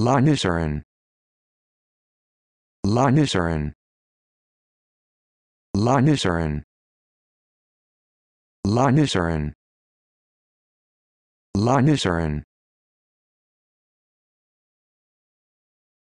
Linocerin La Linocerin La Linocerin